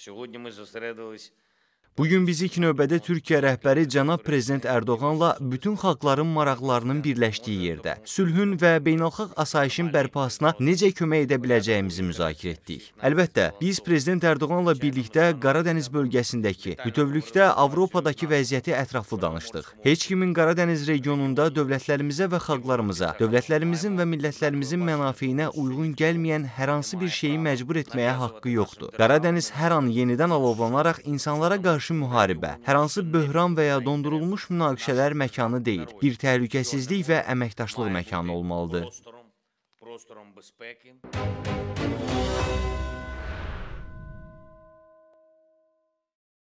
Сьогодні ми зосередились Bu gün biz ilk növbədə Türkiyə rəhbəri cənab prezident Ərdoğanla bütün xalqların maraqlarının birləşdiyi yerdə sülhün və beynəlxalq asayişin bərpasına necə kömək edə biləcəyimizi müzakirə etdik. Əlbəttə, biz prezident Ərdoğanla birlikdə Qaradəniz bölgəsindəki, bütövlükdə Avropadakı vəziyyəti ətraflı danışdıq. Heç kimin Qaradəniz regionunda dövlətlərimizə və xalqlarımıza, dövlətlərimizin və millətlərimizin mənafeyinə uyğun gəlməyən hər hansı bir şeyi məcbur etməyə haqqı yoxdur. Qaradəniz hər an yenidən alovlanaraq insanlara qarşı qarşı müharibə, hər hansı böhran və ya dondurulmuş münaqişələr məkanı deyil, bir təhlükəsizlik və əməkdaşlıq məkanı olmalıdır.